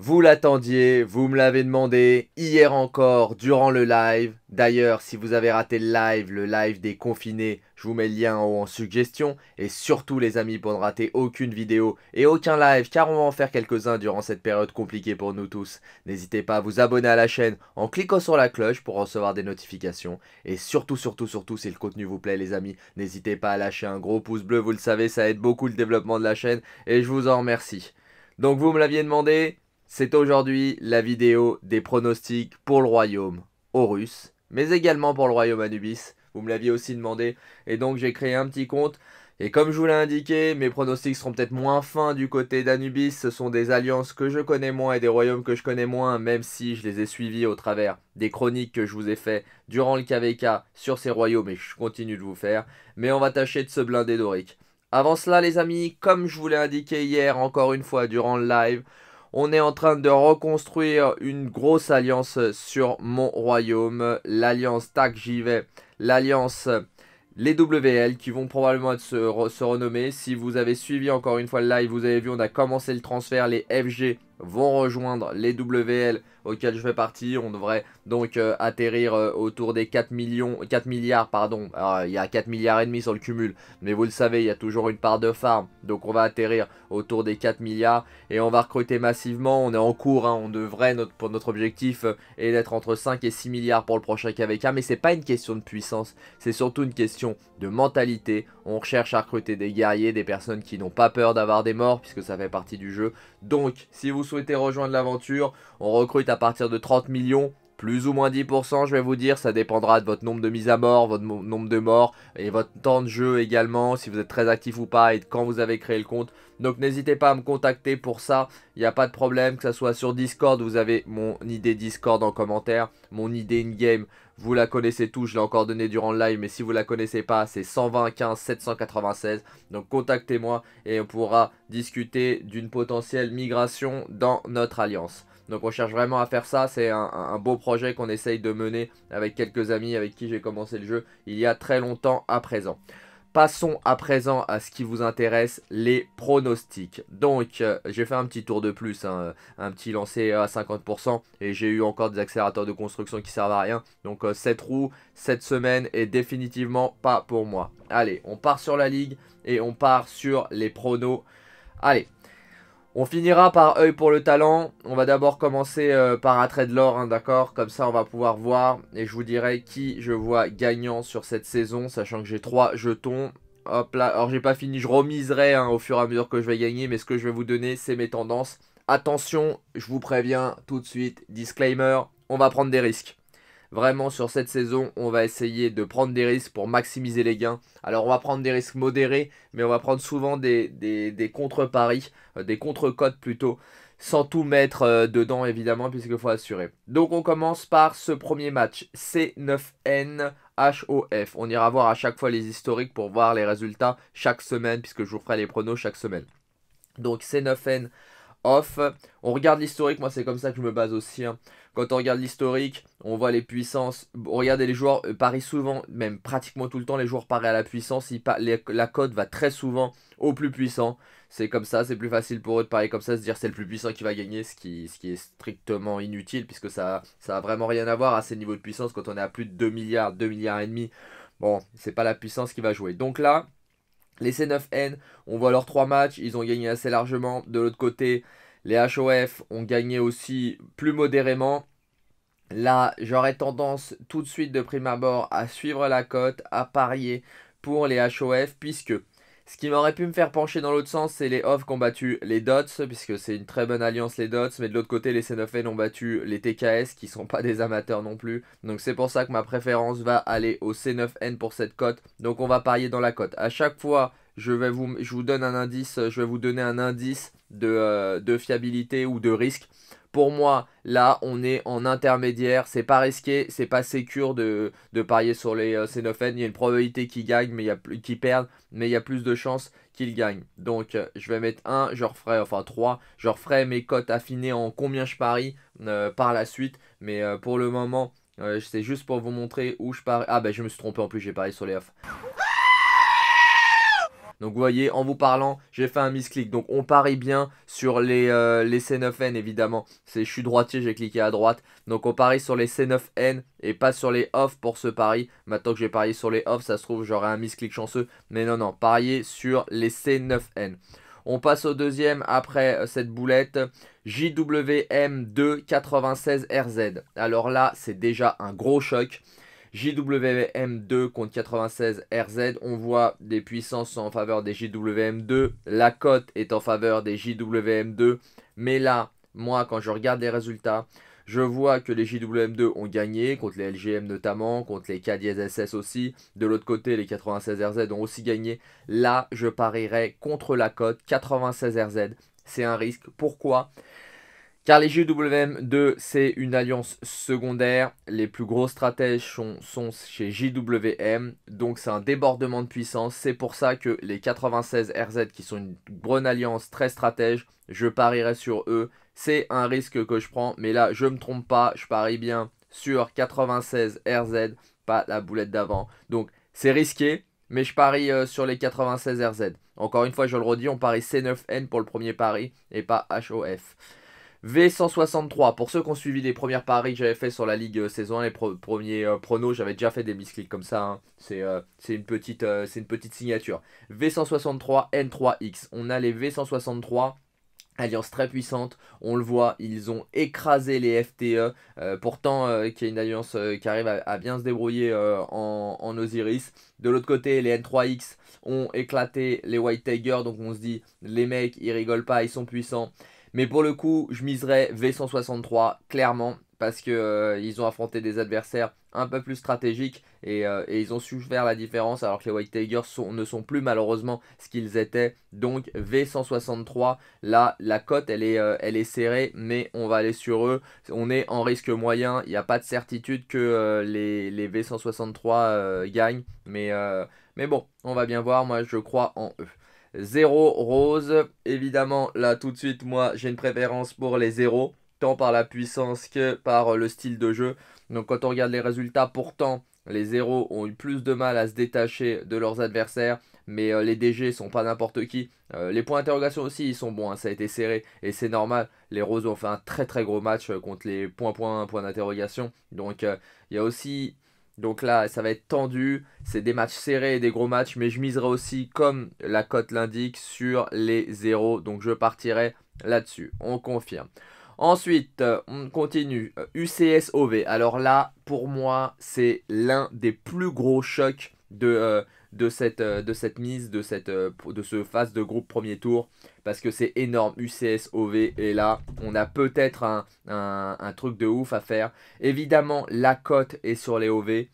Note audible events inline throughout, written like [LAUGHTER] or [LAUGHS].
vous l'attendiez, vous me l'avez demandé hier encore durant le live. D'ailleurs, si vous avez raté le live, le live des confinés, je vous mets le lien en haut en suggestion. Et surtout les amis, pour ne rater aucune vidéo et aucun live, car on va en faire quelques-uns durant cette période compliquée pour nous tous. N'hésitez pas à vous abonner à la chaîne en cliquant sur la cloche pour recevoir des notifications. Et surtout, surtout, surtout, si le contenu vous plaît les amis, n'hésitez pas à lâcher un gros pouce bleu, vous le savez, ça aide beaucoup le développement de la chaîne. Et je vous en remercie. Donc vous me l'aviez demandé, c'est aujourd'hui la vidéo des pronostics pour le royaume Horus, mais également pour le royaume Anubis. Vous me l'aviez aussi demandé, et donc j'ai créé un petit compte. Et comme je vous l'ai indiqué, mes pronostics seront peut-être moins fins du côté d'Anubis. Ce sont des alliances que je connais moins et des royaumes que je connais moins, même si je les ai suivis au travers des chroniques que je vous ai fait durant le KVK sur ces royaumes et je continue de vous faire. Mais on va tâcher de se blinder d'Oric. Avant cela, les amis, comme je vous l'ai indiqué hier, encore une fois durant le live, on est en train de reconstruire une grosse alliance sur mon royaume. L'alliance TAC j'y L'alliance les WL qui vont probablement se, se renommer. Si vous avez suivi encore une fois le live, vous avez vu on a commencé le transfert. Les FG vont rejoindre les WL auxquels je fais partie. On devrait donc euh, atterrir euh, autour des 4 millions, 4 milliards, pardon. il y a 4 milliards et demi sur le cumul, mais vous le savez, il y a toujours une part de farm. Donc on va atterrir autour des 4 milliards et on va recruter massivement. On est en cours, hein. on devrait, notre, pour notre objectif euh, est d'être entre 5 et 6 milliards pour le prochain KVK, mais c'est pas une question de puissance, c'est surtout une question de mentalité. On recherche à recruter des guerriers, des personnes qui n'ont pas peur d'avoir des morts, puisque ça fait partie du jeu. Donc, si vous souhaitez rejoindre l'aventure, on recrute à partir de 30 millions, plus ou moins 10%, je vais vous dire, ça dépendra de votre nombre de mises à mort, votre nombre de morts et votre temps de jeu également, si vous êtes très actif ou pas et quand vous avez créé le compte. Donc n'hésitez pas à me contacter pour ça, il n'y a pas de problème, que ce soit sur Discord, vous avez mon idée Discord en commentaire, mon idée in-game vous la connaissez tous, je l'ai encore donné durant le live, mais si vous la connaissez pas, c'est 125 796. Donc contactez-moi et on pourra discuter d'une potentielle migration dans notre alliance. Donc on cherche vraiment à faire ça, c'est un, un, beau projet qu'on essaye de mener avec quelques amis avec qui j'ai commencé le jeu il y a très longtemps à présent. Passons à présent à ce qui vous intéresse, les pronostics. Donc, euh, j'ai fait un petit tour de plus, hein, euh, un petit lancé à 50%, et j'ai eu encore des accélérateurs de construction qui servent à rien. Donc, euh, cette roue, cette semaine, est définitivement pas pour moi. Allez, on part sur la ligue, et on part sur les pronos. Allez, on finira par œil pour le talent. On va d'abord commencer euh, par attrait de l'or, hein, d'accord Comme ça, on va pouvoir voir. Et je vous dirai qui je vois gagnant sur cette saison, sachant que j'ai 3 jetons. Hop là, alors j'ai pas fini, je remiserai hein, au fur et à mesure que je vais gagner. Mais ce que je vais vous donner, c'est mes tendances. Attention, je vous préviens tout de suite, disclaimer, on va prendre des risques. Vraiment, sur cette saison, on va essayer de prendre des risques pour maximiser les gains. Alors, on va prendre des risques modérés, mais on va prendre souvent des, contre-paris, euh, des contre-cotes plutôt, sans tout mettre euh, dedans, évidemment, puisqu'il faut assurer. Donc, on commence par ce premier match, C9N HOF. On ira voir à chaque fois les historiques pour voir les résultats chaque semaine, puisque je vous ferai les pronos chaque semaine. Donc C9N off. On regarde l'historique, moi c'est comme ça que je me base aussi. Hein. Quand on regarde l'historique, on voit les puissances. Regardez les joueurs euh, parient souvent, même pratiquement tout le temps, les joueurs parient à la puissance. la cote va très souvent au plus puissant. C'est comme ça, c'est plus facile pour eux de parier comme ça, se dire c'est le plus puissant qui va gagner, ce qui, est strictement inutile puisque ça ça a vraiment rien à voir à ces niveaux de puissance quand on est à plus de 2 milliards, 2 milliards et demi. Bon, c'est pas la puissance qui va jouer. Donc là, les C9N, on voit leurs trois matchs, ils ont gagné assez largement. De l'autre côté, les HOF ont gagné aussi plus modérément. Là, j'aurais tendance tout de suite de prime abord à suivre la cote, à parier pour les HOF, puisque ce qui m'aurait pu me faire pencher dans l'autre sens, c'est les Off qui ont battu les Dots, puisque c'est une très bonne alliance les Dots, mais de l'autre côté, les C9N ont battu les TKS, qui sont pas [LAUGHS] des amateurs non plus. Donc c'est pour ça que ma préférence va aller au C9N pour cette cote. Donc on va parier dans la cote. À chaque fois, je vais vous, je vous donne un indice, je vais vous donner un indice de, euh, de fiabilité ou de risque. Pour moi, là, on est en intermédiaire. C'est pas risqué, c'est pas sécure de, de, parier sur les euh, Il y a une probabilité qu'ils gagnent, mais il y a qu'ils perdent, mais il y a plus de chances qu'ils gagnent. Donc, euh, je vais mettre 1, je referai, enfin 3, je referai mes cotes affinées en combien je parie euh, par la suite. Mais euh, pour le moment, c'est juste pour vous montrer où je parie. Ah, ben, je me suis trompé en plus, j'ai parié sur les off. Donc vous voyez, en vous parlant, j'ai fait un misclick. Donc on parie bien sur les, euh, les C9N évidemment. Je suis droitier, j'ai cliqué à droite. Donc on parie sur les C9N et pas sur les off pour ce pari. Maintenant que j'ai parié sur les off, ça se trouve j'aurai un misclick chanceux. Mais non, non, parier sur les C9N. On passe au deuxième après euh, cette boulette. JWM296RZ. Alors là, c'est déjà un gros choc. JWM2 contre 96 RZ. On voit des puissances en faveur des JWM2. La cote est en faveur des JWM2. Mais là, moi, quand je regarde les résultats, je vois que les JWM2 ont gagné, contre les LGM notamment, contre les k ss aussi. De l'autre côté, les 96RZ ont aussi gagné. Là, je parierais contre la cote 96RZ. C'est un risque. Pourquoi car les JWM2, c'est une alliance secondaire. Les plus gros stratèges sont, chez JWM. Donc c'est un débordement de puissance. C'est pour ça que les 96 RZ, qui sont une bonne alliance très stratège, je parierais sur eux. C'est un risque que je prends. Mais là, je ne me trompe pas. Je parie bien sur 96 RZ, pas la boulette d'avant. Donc c'est risqué. Mais je parie euh, sur les 96 RZ. Encore une fois, je le redis, on parie C9N pour le premier pari et pas HOF. V163, pour ceux qui ont suivi les premières paris que j'avais fait sur la Ligue euh, saison 1, les premiers euh, pronos, j'avais déjà fait des misclics comme ça, hein. euh, c'est une, petite, une petite signature. V163, N3X, on a les V163. Alliance très puissante, on le voit, ils ont écrasé les FTE, pourtant qui a une alliance qui arrive à, bien se débrouiller en, en, Osiris. De l'autre côté, les N3X ont éclaté les White Tiger, donc on se dit, les mecs, ils rigolent pas, ils sont puissants. Mais pour le coup, je miserais V163 clairement parce qu'ils euh, ont affronté des adversaires un peu plus stratégiques euh, et, ils ont su faire la différence alors que les White Tigers ne sont plus malheureusement ce qu'ils étaient. Donc V163, là la cote euh, elle est, serrée mais on va aller sur eux. On est en risque moyen, il n'y a pas de certitude que les, V163 gagnent mais bon on va bien voir, moi je crois en eux. 0 rose. Évidemment, là tout de suite, moi j'ai une préférence pour les 0, tant par la puissance que par euh, le style de jeu. Donc quand on regarde les résultats, pourtant les 0 ont eu plus de mal à se détacher de leurs adversaires. Mais euh, les DG sont pas n'importe qui. Euh, les points d'interrogation aussi, ils sont bons. Hein, ça a été serré et c'est normal. Les Roses ont fait un très très gros match contre les points points points d'interrogation. Donc il y a aussi donc là, ça va être tendu. C'est des matchs serrés et des gros matchs. Mais je miserai aussi, comme la cote l'indique, sur les zéros. Donc je partirai là-dessus. On confirme. Ensuite, euh, on continue. UCS euh, OV. Alors là, pour moi, c'est l'un des plus gros chocs de, euh, de cette, euh, de cette mise, de, cette, euh, de ce phase de groupe premier tour, parce que c'est énorme. UCS, OV et là. On a peut-être un, truc de ouf à faire. Évidemment, la cote est sur les OV.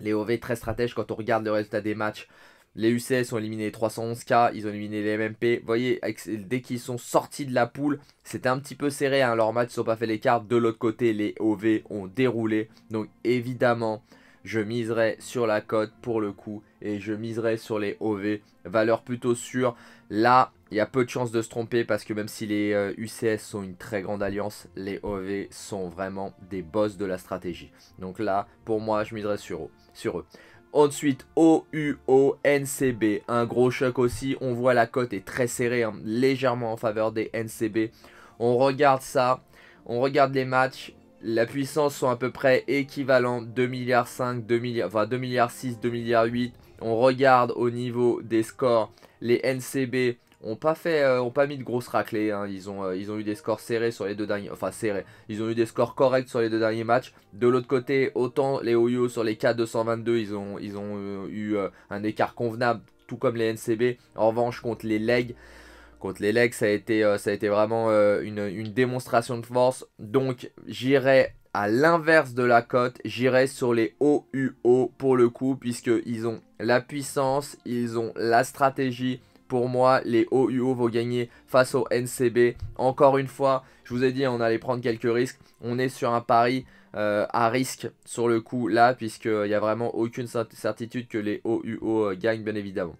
Les OV très stratèges quand on regarde le résultat des matchs. Les UCS ont éliminé 311K, ils ont éliminé les MMP. Vous voyez, dès qu'ils sont sortis de la poule, c'était un petit peu serré. Hein. Leurs matchs n'ont pas fait l'écart. De l'autre côté, les OV ont déroulé. Donc évidemment, je miserai sur la cote pour le coup et je miserai sur les OV, valeur plutôt sûre. Là, il y a peu de chances de se tromper parce que même si les UCS euh, sont une très grande alliance, les OV sont vraiment des boss de la stratégie. Donc là, pour moi, je miserai sur eux. Sur eux. Ensuite, OUO, NCB, un gros choc aussi. On voit la cote est très serrée, hein, légèrement en faveur des NCB. On regarde ça, on regarde les matchs la puissance sont à peu près équivalentes, 2 milliards 5, 2 milliards, enfin 2 milliards 6, 2 milliards 8. On regarde au niveau des scores, les NCB ont pas fait, euh, ont pas mis de grosses raclée, hein. Ils ont, euh, ils ont eu des scores serrés sur les deux derniers, enfin serrés. Ils ont eu des scores corrects sur les deux derniers matchs. De l'autre côté, autant les OYO sur les K222, ils ont, ils ont euh, eu un écart convenable, tout comme les NCB. En revanche, contre les LEG, Contre les legs, ça a été, euh, ça a été vraiment euh, une, démonstration de force. Donc, j'irai à l'inverse de la cote, j'irai sur les OUO pour le coup, puisqu'ils ont la puissance, ils ont la stratégie. Pour moi, les OUO vont gagner face au NCB. Encore une fois, je vous ai dit, on allait prendre quelques risques. On est sur un pari euh, à risque sur le coup là, puisqu'il n'y a vraiment aucune certitude que les OUO gagnent, bien évidemment.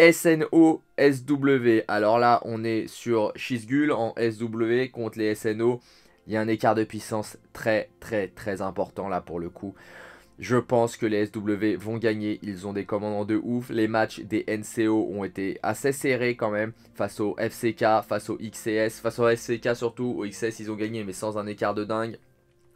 SNO, SW. Alors là, on est sur Chisgul en SW contre les SNO. Il y a un écart de puissance très très très important là pour le coup. Je pense que les SW vont gagner, ils ont des commandants de ouf. Les matchs des NCO ont été assez serrés quand même face au FCK, face au XCS, face au FCK surtout. Au XCS ils ont gagné mais sans un écart de dingue.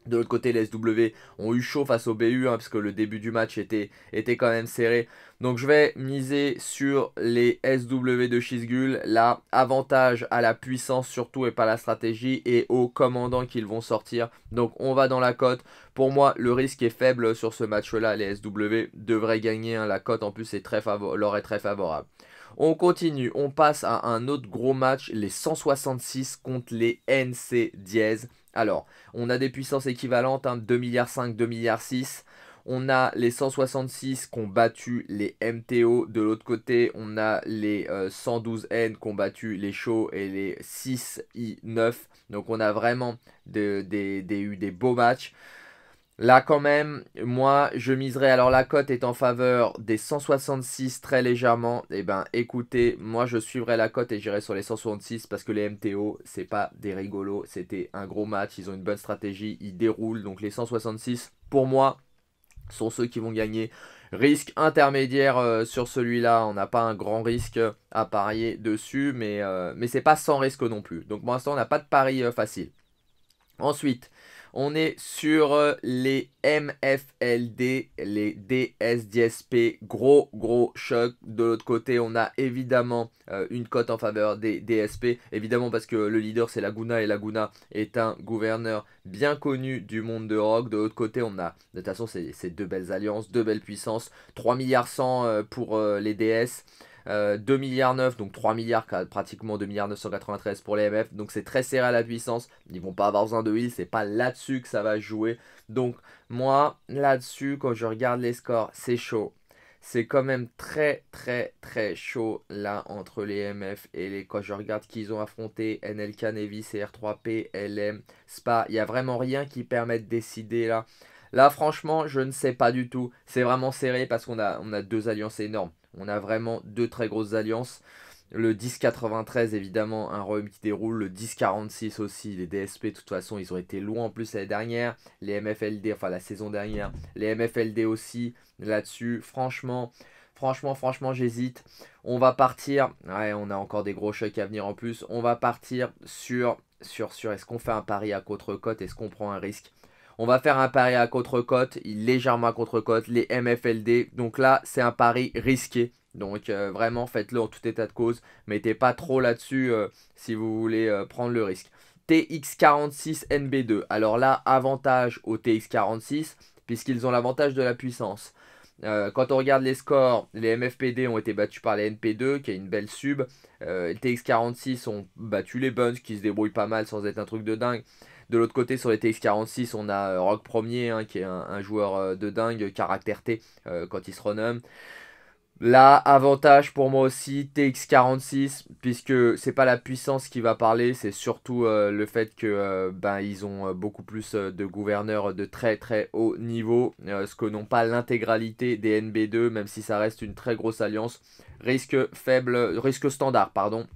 De l'autre côté, les SW ont eu chaud face au BU, hein, parce que le début du match était, était quand même serré. Donc je vais miser sur les SW de Shizgul. Là, avantage à la puissance surtout et pas la stratégie et aux commandants qu'ils vont sortir. Donc on va dans la cote. Pour moi, le risque est faible sur ce match-là. Les SW devraient gagner. Hein. La cote en plus très leur est très favorable. On continue, on passe à un autre gros match, les 166 contre les NC Diez. Alors, on a des puissances équivalentes, 2,5 hein, milliards, 2,6 milliards. On a les 166 qui ont battu les MTO. De l'autre côté, on a les 112N qui ont battu les Show et les 6I9. Donc on a vraiment eu des beaux matchs. Là, quand même, moi, je miserais. Alors, la cote est en faveur des 166 très légèrement. Eh ben, écoutez, moi, je suivrai la cote et j'irai sur les 166 parce que les MTO, c'est pas des rigolos. C'était un gros match. Ils ont une bonne stratégie. Ils déroulent. Donc, les 166, pour moi, sont ceux qui vont gagner. Risque intermédiaire euh, sur celui-là, on n'a pas un grand risque à parier dessus, mais, euh, mais c'est pas sans risque non plus. Donc pour l'instant, on n'a pas de pari euh, facile. Ensuite, on est sur euh, les MFLD, les DSDSP, DSP, gros gros choc. De l'autre côté, on a évidemment euh, une cote en faveur des DSP, évidemment parce que le leader c'est Laguna et Laguna est un gouverneur bien connu du monde de rock. De l'autre côté, on a de toute façon ces deux belles alliances, deux belles puissances, 3 milliards 100 euh, pour les DS. 2,9 euh, 2 milliards 9, donc 3 milliards, pratiquement 2 milliards 993 pour les MF. Donc c'est très serré à la puissance. Ils vont pas avoir besoin de heal, c'est pas là-dessus que ça va jouer. Donc moi, là-dessus, quand je regarde les scores, c'est chaud. C'est quand même très très très chaud là entre les MF et les... Quand je regarde qu'ils ont affronté, NLK, Nevis, CR3P, LM, SPA, il n'y a vraiment rien qui permet de décider là. Là, franchement, je ne sais pas du tout. C'est vraiment serré parce qu'on a, on a deux alliances énormes. On a vraiment deux très grosses alliances. Le 1093 évidemment un royaume qui déroule, le 1046 aussi, les DSP de toute façon ils ont été loin en plus l'année dernière, les MFLD, enfin la saison dernière, les MFLD aussi là-dessus, franchement, franchement, franchement j'hésite. On va partir, ouais on a encore des gros chocs à venir en plus, on va partir sur, sur, sur est-ce qu'on fait un pari à contre côte est-ce qu'on prend un risque on va faire un pari à contre-cote, légèrement à contre-cote, les MFLD. Donc là, c'est un pari risqué. Donc euh, vraiment, faites-le en tout état de cause. Mettez pas trop là-dessus euh, si vous voulez euh, prendre le risque. TX46NB2. Alors là, avantage au TX46 puisqu'ils ont l'avantage de la puissance. quand on regarde les scores, les MFPD ont été battus par les NP2 qui a une belle sub. TX46 ont battu les Buns qui se débrouillent pas mal sans être un truc de dingue. De l'autre côté, sur les TX46, on a euh, Rock Premier, hein, qui est un, joueur euh, de dingue, caractère T euh, quand il se renomme. Là, avantage pour moi aussi, TX46, puisque c'est pas la puissance qui va parler, c'est surtout le fait que ben, ils ont beaucoup plus de gouverneurs de très très haut niveau, ce que n'ont pas l'intégralité des NB2, même si ça reste une très grosse alliance. Risque faible, risque standard, pardon,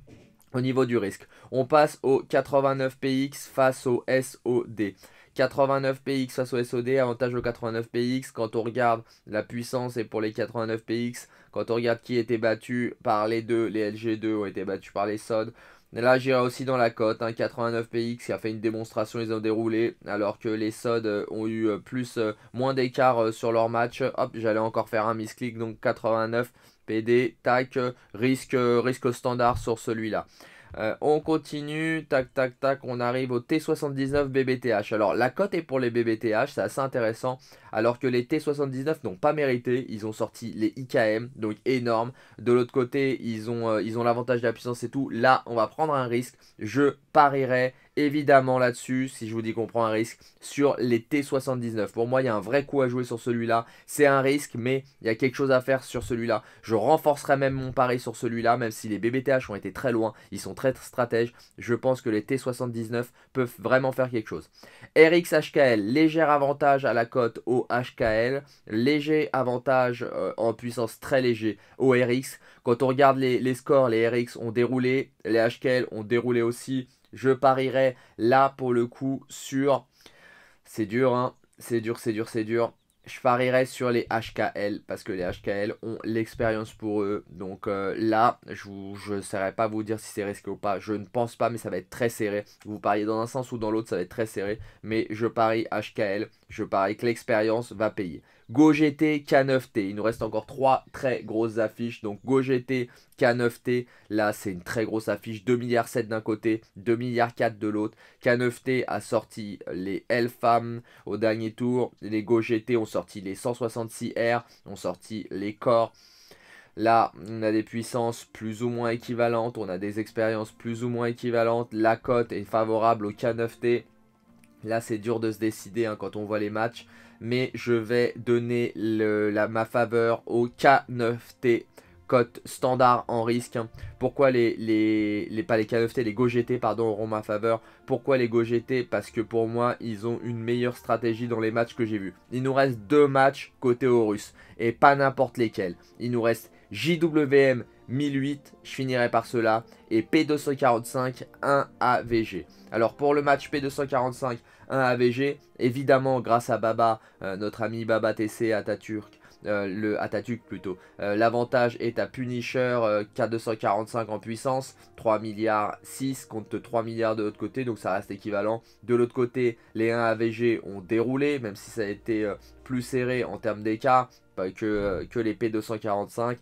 au niveau du risque. On passe au 89px face au SOD. 89px face au SOD, avantage au 89px. Quand on regarde la puissance et pour les 89px, quand on regarde qui était battu par les deux, les LG2 ont été battus par les SOD. Là, j'irai aussi dans la cote. 89px qui a fait une démonstration, ils ont déroulé. Alors que les SOD euh, ont eu euh, plus, euh, moins d'écart sur leur match. Hop, j'allais encore faire un misclick. Donc 89 PD, tac, risque, risque standard sur celui-là. Euh, on continue, tac tac tac, on arrive au T79 BBTH. Alors la cote est pour les BBTH, c'est assez intéressant. Alors que les T79 n'ont pas mérité, ils ont sorti les IKM, donc énorme. De l'autre côté, ils ont euh, ils ont l'avantage de la puissance et tout. Là, on va prendre un risque. Je parierais évidemment là-dessus, si je vous dis qu'on prend un risque, sur les T79. Pour moi, il y a un vrai coup à jouer sur celui-là. C'est un risque, mais il y a quelque chose à faire sur celui-là. Je renforcerai même mon pari sur celui-là, même si les BBTH ont été très loin. Ils sont très stratèges. Je pense que les T79 peuvent vraiment faire quelque chose. rx hkl léger avantage à la cote au HKL. Léger avantage euh, en puissance très léger au RX. Quand on regarde les, les scores, les RX ont déroulé, les HKL ont déroulé aussi. Je parierais là pour le coup sur... C'est dur, hein. C'est dur, c'est dur, c'est dur. Je parierais sur les HKL parce que les HKL ont l'expérience pour eux. Donc euh, là, je ne saurais pas vous dire si c'est risqué ou pas. Je ne pense pas, mais ça va être très serré. Vous pariez dans un sens ou dans l'autre, ça va être très serré. Mais je parie HKL. Je parie que l'expérience va payer. GT K9T. Il nous reste encore trois très grosses affiches. Donc GT K9T, là c'est une très grosse affiche. 2 milliards 7 d'un côté, 2 milliards 4 de l'autre. K9T a sorti les L-Femmes au dernier tour. Les GT ont sorti les 166R, ont sorti les Corps. Là, on a des puissances plus ou moins équivalentes, on a des expériences plus ou moins équivalentes. La cote est favorable au K9T. Là, c'est dur de se décider hein, quand on voit les matchs. Mais je vais donner ma faveur au K9T cote standard en risque. Hein. Pourquoi les, pas les K9T, les GoGT, pardon, auront ma faveur Pourquoi les GoGT Parce que pour moi, ils ont une meilleure stratégie dans les matchs que j'ai vus. Il nous reste deux matchs côté Horus, et pas n'importe lesquels. Il nous reste JWM 1008, je finirai par cela, et P245, 1 AVG. Alors pour le match P245, 1 AVG, évidemment grâce à Baba, euh, notre ami Baba TC Atatürk, euh, le Atatürk plutôt. Euh, l'avantage est à Punisher K245 en puissance, 3 milliards 6 contre 3 milliards de l'autre côté, donc ça reste équivalent. De l'autre côté, les 1 AVG ont déroulé, même si ça a été plus serré en termes d'écart que, que les P245.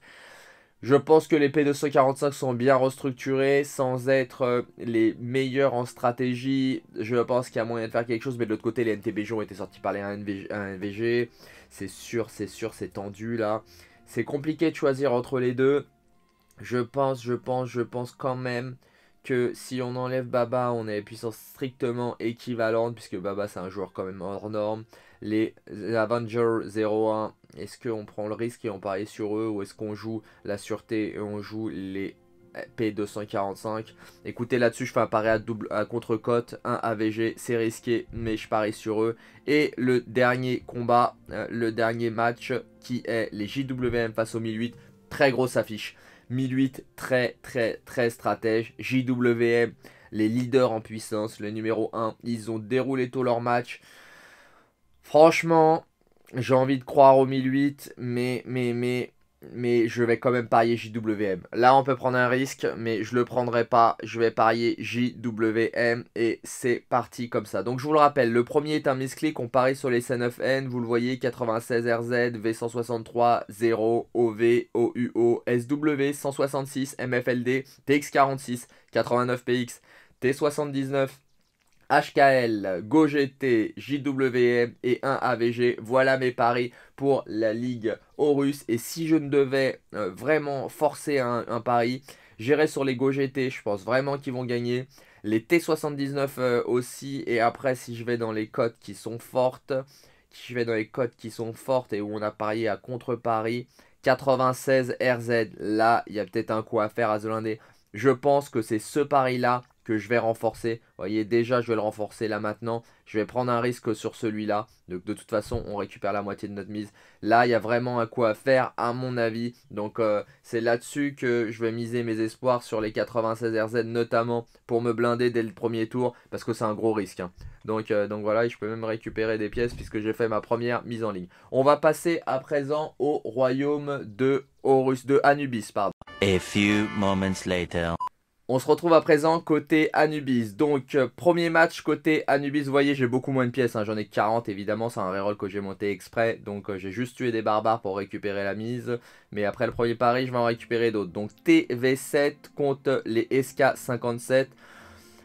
Je pense que les P245 sont bien restructurés sans être euh, les meilleurs en stratégie. Je pense qu'il y a moyen de faire quelque chose, mais de l'autre côté, les NTBJ ont été sortis par les 1NVG. C'est sûr, c'est sûr, c'est tendu là. C'est compliqué de choisir entre les deux. Je pense, je pense, je pense quand même que si on enlève Baba, on a une puissance strictement équivalente puisque Baba c'est un joueur quand même hors norme. Les Avengers 01, est-ce qu'on prend le risque et on parie sur eux, ou est-ce qu'on joue la sûreté et on joue les P245 Écoutez, là-dessus, je fais un pari à, double, à contre-cote, Un AVG, c'est risqué, mais je parie sur eux. Et le dernier combat, euh, le dernier match, qui est les JWM face au 1008, très grosse affiche. 1008, très très très stratège. JWM, les leaders en puissance, le numéro 1, ils ont déroulé tôt leur match. Franchement, j'ai envie de croire au 1008, mais, mais, mais je vais quand même parier JWM. Là, on peut prendre un risque, mais je ne le prendrai pas. Je vais parier JWM et c'est parti comme ça. Donc, je vous le rappelle, le premier est un misclick. On parie sur les C9N. Vous le voyez, 96RZ, V163, 0, OV, OUO, SW, 166, MFLD, TX46, 89PX, T79, HKL, GoGT, JWM et 1AVG. Voilà mes paris pour la Ligue Horus. Et si je ne devais euh, vraiment forcer un, pari, j'irais sur les GoGT. Je pense vraiment qu'ils vont gagner. Les T79 euh, aussi. Et après, si je vais dans les cotes qui sont fortes, si je vais dans les cotes qui sont fortes et où on a parié à contre-paris, 96 RZ. Là, il y a peut-être un coup à faire à Zolindé. Je pense que c'est ce pari-là que je vais renforcer. Vous voyez, déjà, je vais le renforcer là maintenant. Je vais prendre un risque sur celui-là. Donc, de toute façon, on récupère la moitié de notre mise. Là, il y a vraiment un coup à faire, à mon avis. Donc, euh, c'est là-dessus que je vais miser mes espoirs sur les 96 RZ, notamment pour me blinder dès le premier tour, parce que c'est un gros risque. Hein. Donc, euh, donc voilà, je peux même récupérer des pièces puisque j'ai fait ma première mise en ligne. On va passer à présent au royaume de Horus, de Anubis, pardon. few moments later. On se retrouve à présent côté Anubis. Donc, euh, premier match côté Anubis. Vous voyez, j'ai beaucoup moins de pièces. Hein. J'en ai 40, évidemment. C'est un reroll que j'ai monté exprès. Donc, euh, j'ai juste tué des barbares pour récupérer la mise. Mais après le premier pari, je vais en récupérer d'autres. Donc, TV7 contre les SK57.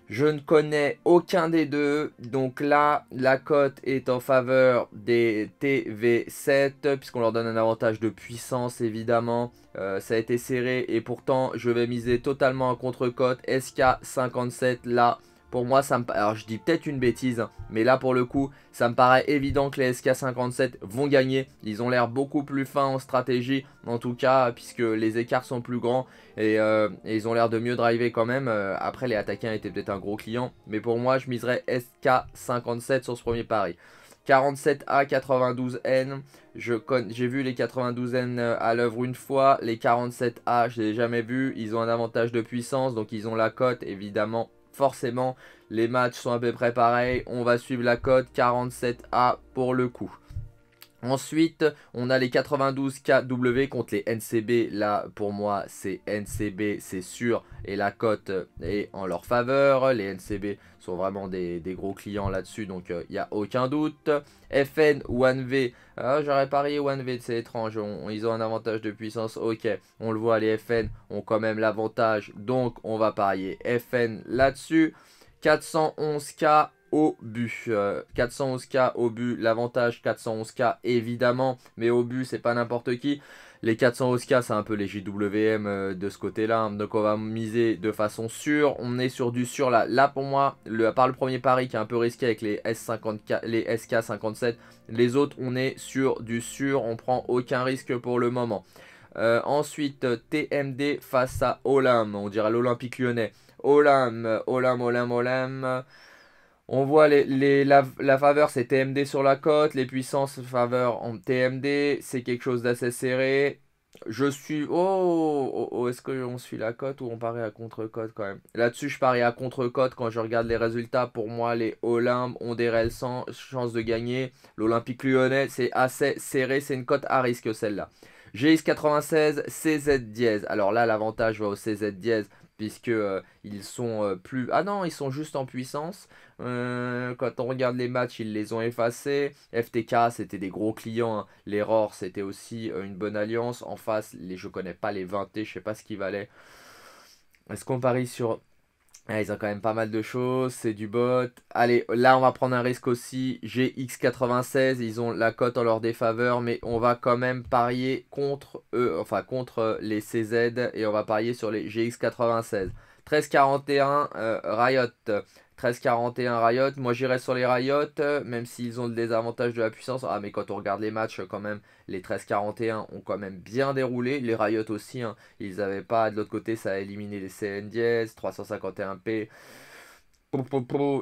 Je ne connais aucun des deux. Donc là, la cote est en faveur des TV7, puisqu'on leur donne un avantage de puissance, évidemment. Euh, ça a été serré et pourtant, je vais miser totalement en contre-cote. SK57 là pour moi, je dis peut-être une bêtise, hein, mais là pour le coup, ça me paraît évident que les SK57 vont gagner. Ils ont l'air beaucoup plus fins en stratégie, en tout cas, puisque les écarts sont plus grands et, euh, ils ont l'air de mieux driver quand même. Euh, après, les attaquants étaient peut-être un gros client, mais pour moi, je miserais SK57 sur ce premier pari. 47A, 92N, j'ai vu les 92N euh, à l'œuvre une fois, les 47A je l'ai jamais vus. ils ont un avantage de puissance, donc ils ont la cote évidemment forcément, les matchs sont à peu près pareils. On va suivre la cote 47A pour le coup. Ensuite, on a les 92 KW contre les NCB. Là, pour moi, c'est NCB, c'est sûr. Et la cote est en leur faveur. Les NCB sont vraiment des, gros clients là-dessus, donc il euh, y n'y a aucun doute. FN, 1V. Ah, j'aurais parié 1V, c'est étrange. ils ont un avantage de puissance. Ok, on le voit, les FN ont quand même l'avantage. Donc, on va parier FN là-dessus. 411K au but. 411K euh, au but, l'avantage 411K évidemment, mais au but c'est pas n'importe qui. Les 411K c'est un peu les JWM euh, de ce côté-là, donc on va miser de façon sûre. On est sur du sûr là. Là pour moi, le, à part le premier pari qui est un peu risqué avec les, s 50 les SK57, les autres on est sur du sûr, on prend aucun risque pour le moment. Euh, ensuite, TMD face à Olam on dirait l'Olympique lyonnais. Olam Olam Olympe, Olympe. On voit la, faveur, c'est TMD sur la cote. Les puissances faveur en TMD. C'est quelque chose d'assez serré. Je suis. Oh, oh, oh, oh, Est-ce qu'on suit la cote ou on parie à contre-cote quand même Là-dessus, je parie à contre-cote quand je regarde les résultats. Pour moi, les Olympes ont des réelles chances de gagner. L'Olympique lyonnais, c'est assez serré. C'est une cote à risque celle-là. GX96, CZ dièse. Alors là, l'avantage va au CZ dièse Puisqu'ils euh, ils sont euh, plus ah non ils sont juste en puissance euh, quand on regarde les matchs ils les ont effacés FTK c'était des gros clients hein. Les c'était aussi une bonne alliance en face les je connais pas les 20 je sais pas ce qu'il valait est-ce qu'on parie sur ils ont quand même pas mal de choses, c'est du bot. Allez, là on va prendre un risque aussi. GX96, ils ont la cote en leur défaveur, mais on va quand même parier contre eux, enfin contre euh, les CZ et on va parier sur les GX96. 1341 euh, Riot. 13-41 Riot. Moi, j'irai sur les Riot, euh, même s'ils ont le désavantage de la puissance. Ah, mais quand on regarde les matchs, euh, quand même, les 13-41 ont quand même bien déroulé. Les Riot aussi, hein, ils n'avaient pas. De l'autre côté, ça a éliminé les CN10, 351P.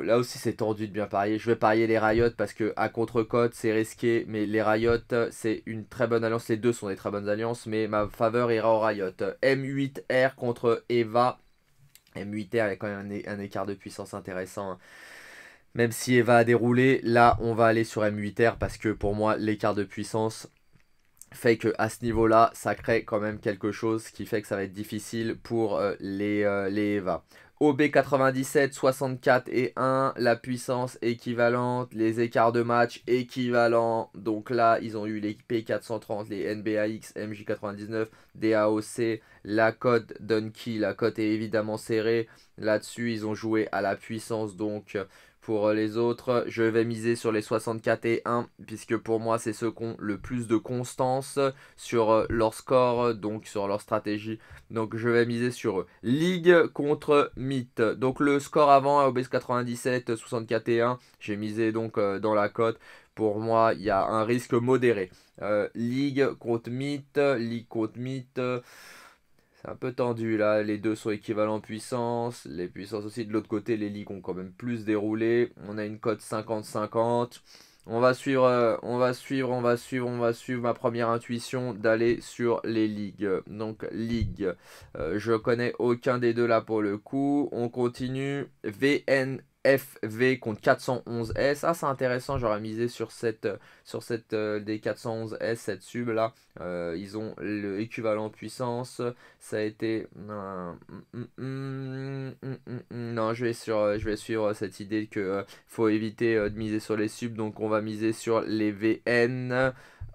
Là aussi, c'est tendu de bien parier. Je vais parier les Riot parce que à contre côte c'est risqué. Mais les Riot, euh, c'est une très bonne alliance. Les deux sont des très bonnes alliances. Mais ma faveur ira aux Riot. M8R contre Eva. M8R, il y a quand même un, écart de puissance intéressant. Hein. Même si Eva a déroulé, là on va aller sur M8R parce que pour moi l'écart de puissance fait que à ce niveau-là, ça crée quand même quelque chose qui fait que ça va être difficile pour euh, les, euh, les Eva. OB97, 64 et 1, la puissance équivalente, les écarts de match équivalents. Donc là, ils ont eu les P430, les NBAX, MJ99, DAOC, la cote Dunkey, la cote est évidemment serrée. Là-dessus, ils ont joué à la puissance, donc pour euh, les autres, je vais miser sur les 64 et 1, puisque pour moi, c'est ceux qui ont le plus de constance sur euh, leur score, euh, donc sur leur stratégie. Donc je vais miser sur eux. Ligue contre Mythe. Donc le score avant, OBS 97, 64 et 1, j'ai misé donc dans la cote pour moi, il y a un risque modéré. Ligue contre mythe, Ligue contre mythe. C'est un peu tendu là, les deux sont équivalents en puissance, les puissances aussi de l'autre côté, les ligues ont quand même plus déroulé. On a une cote 50-50. On va suivre, euh, on va suivre, on va suivre, on va suivre ma première intuition d'aller sur les ligues. Donc ligue, euh, je connais aucun des deux là pour le coup. On continue. VN FV contre 411S. Ah, c'est intéressant, j'aurais misé sur cette, euh, sur cette euh, des 411S, cette sub là. Euh, ils ont l'équivalent puissance. Ça a été. Hmm, hmm, hmm, non, je vais, sur, je vais suivre cette idée que faut éviter de miser sur les subs. Donc, on va miser sur les VN.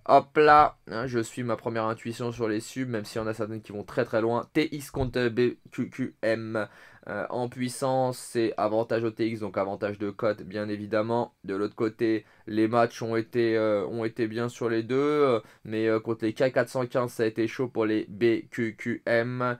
Hop là, hein, je suis ma première intuition sur les subs, même si on a certaines qui vont très très loin. TX contre BQQM. Euh, en puissance, c'est avantage OTX, donc avantage de cote, bien évidemment. De l'autre côté, les matchs ont été, euh, ont été bien sur les deux, euh, mais contre les K415, ça a été chaud pour les BQQM.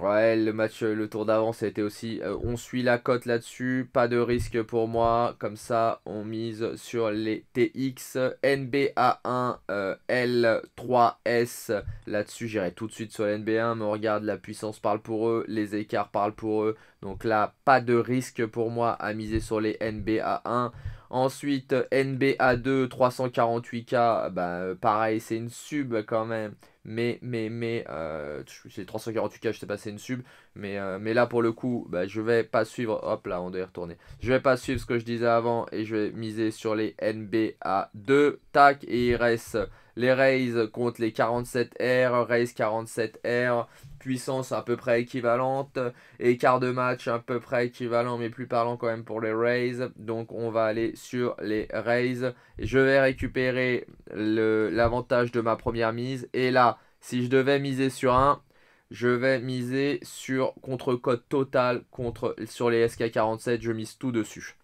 Ouais, le match, euh, le tour d'avant, été aussi. Euh, on suit la cote là-dessus, pas de risque pour moi. Comme ça, on mise sur les TX, NBA1, euh, L3S. Là-dessus, j'irai tout de suite sur nba 1 mais regarde, la puissance parle pour eux, les écarts parlent pour eux. Donc là, pas de risque pour moi à miser sur les NBA1. Ensuite, NBA2, 348K, bah, pareil, c'est une sub quand même mais mais mais euh, c'est 348K, je sais pas, une sub, mais euh, mais là pour le coup, bah, je vais pas suivre. Hop là, on doit y retourner. Je vais pas suivre ce que je disais avant et je vais miser sur les NBA 2. Tac et il reste les Rays contre les 47R, Rays 47R, puissance à peu près équivalente, euh, écart de match à peu près équivalent mais plus parlant quand même pour les Rays. Donc on va aller sur les Rays. Je vais récupérer l'avantage de ma première mise. Et là, si je devais miser sur un, je vais miser sur contre-code total contre, sur les SK47. Je mise tout dessus.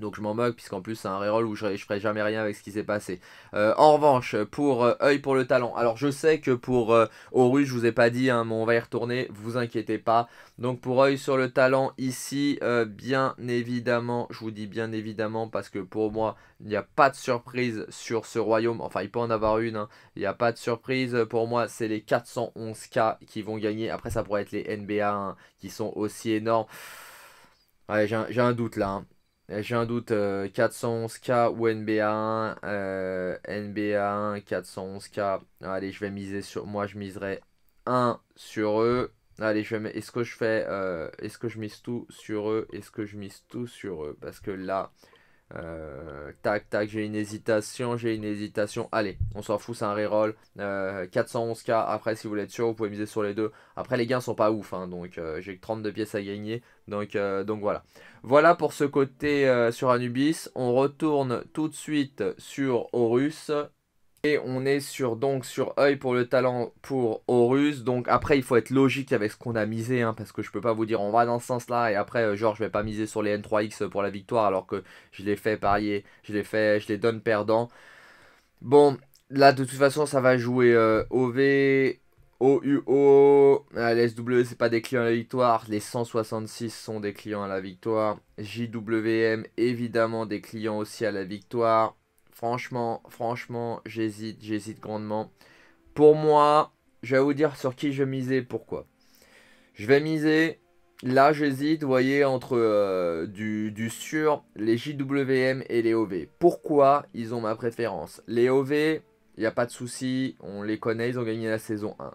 Donc je m'en moque puisqu'en plus c'est un reroll où je, ne ferai jamais rien avec ce qui s'est passé. Euh, en revanche, pour euh, œil pour le talent. Alors je sais que pour euh, Oru, je vous ai pas dit, hein, mais on va y retourner, vous inquiétez pas. Donc pour œil sur le talent ici, euh, bien évidemment, je vous dis bien évidemment parce que pour moi, il n'y a pas de surprise sur ce royaume. Enfin, il peut en avoir une. Hein. Il n'y a pas de surprise. Pour moi, c'est les 411K qui vont gagner. Après, ça pourrait être les NBA hein, qui sont aussi énormes. Ouais, j'ai un doute là. Euh, j'ai un doute, 411K euh, ou NBA1. NBA1, 411K. Allez, je vais miser sur. Moi, je miserai 1 sur eux. Allez, je vais... est-ce que je fais. Euh, est-ce que je mise tout sur eux Est-ce que je mise tout sur eux Parce que là, euh, tac, tac, j'ai une hésitation, j'ai une hésitation. Allez, on s'en fout, c'est un reroll. 411k, euh, après, si vous voulez être sûr, vous pouvez miser sur les deux. Après, les gains sont pas ouf, hein, donc euh, j'ai que 32 pièces à gagner. Donc, donc voilà. Voilà pour ce côté sur Anubis. On retourne tout de suite sur Horus et on est sur, donc, sur œil pour le talent pour Horus. Donc après, il faut être logique avec ce qu'on a misé, hein, parce que je peux pas vous dire on va dans ce sens-là, et après, euh, genre, je vais pas miser sur les N3X pour la victoire, alors que je les fais parier, je les fais, je les donne perdant. Bon, là, de toute façon, ça va jouer euh, OV, OUO, euh, les ce c'est pas des clients à la victoire, les 166 sont des clients à la victoire, JWM, évidemment, des clients aussi à la victoire. Franchement, franchement, j'hésite, j'hésite grandement. Pour moi, je vais vous dire sur qui je vais miser, pourquoi. Je vais miser, là j'hésite, vous voyez, entre euh, du, sur, les JWM et les OV. Pourquoi ils ont ma préférence Les OV, il n'y a pas de souci, on les connaît, ils ont gagné la saison 1.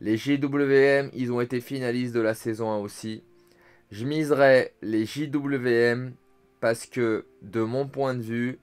Les JWM, ils ont été finalistes de la saison 1 aussi. Je miserai les JWM parce que, de mon point de vue,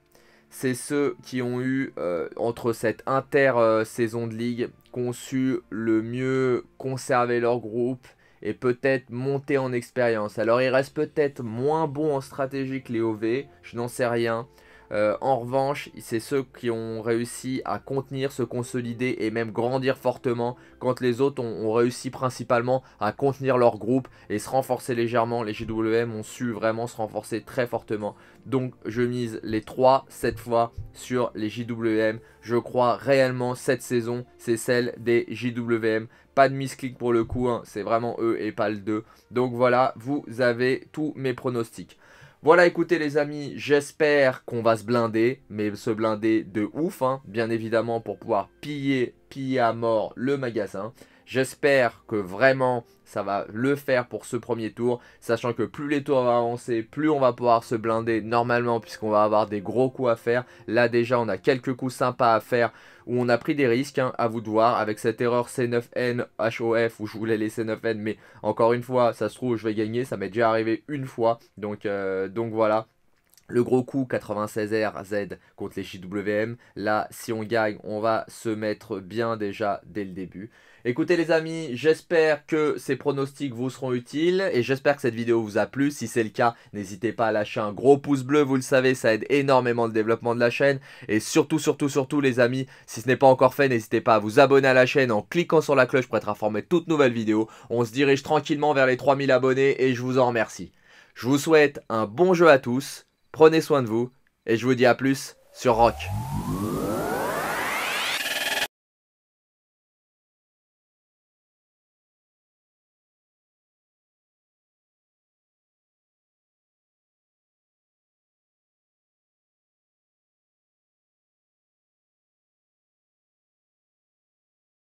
c'est ceux qui ont eu, euh, entre cette inter-saison de ligue, conçu le mieux conserver leur groupe et peut-être monter en expérience. Alors il reste peut-être moins bon en stratégie que les OV, je n'en sais rien. Euh, en revanche, c'est ceux qui ont réussi à contenir, se consolider et même grandir fortement quand les autres ont, réussi principalement à contenir leur groupe et se renforcer légèrement. Les JWM ont su vraiment se renforcer très fortement. Donc je mise les 3 cette fois sur les JWM. Je crois réellement cette saison, c'est celle des JWM pas de misclick pour le coup, hein. c'est vraiment eux et pas le 2. Donc voilà, vous avez tous mes pronostics. Voilà, écoutez les amis, j'espère qu'on va se blinder, mais se blinder de ouf, hein, bien évidemment, pour pouvoir piller, piller à mort le magasin. J'espère que vraiment ça va le faire pour ce premier tour, sachant que plus les tours vont avancer, plus on va pouvoir se blinder normalement puisqu'on va avoir des gros coups à faire. Là déjà on a quelques coups sympas à faire où on a pris des risques hein, à vous de voir avec cette erreur C9N HOF où je voulais les C9N mais encore une fois ça se trouve je vais gagner, ça m'est déjà arrivé une fois donc, euh, donc voilà le gros coup 96RZ contre les JWM. Là, si on gagne, on va se mettre bien déjà dès le début. Écoutez les amis, j'espère que ces pronostics vous seront utiles et j'espère que cette vidéo vous a plu. Si c'est le cas, n'hésitez pas à lâcher un gros pouce bleu, vous le savez, ça aide énormément le développement de la chaîne. Et surtout, surtout, surtout les amis, si ce n'est pas encore fait, n'hésitez pas à vous abonner à la chaîne en cliquant sur la cloche pour être informé de toutes nouvelles vidéos. On se dirige tranquillement vers les 3000 abonnés et je vous en remercie. Je vous souhaite un bon jeu à tous, prenez soin de vous et je vous dis à plus sur Rock.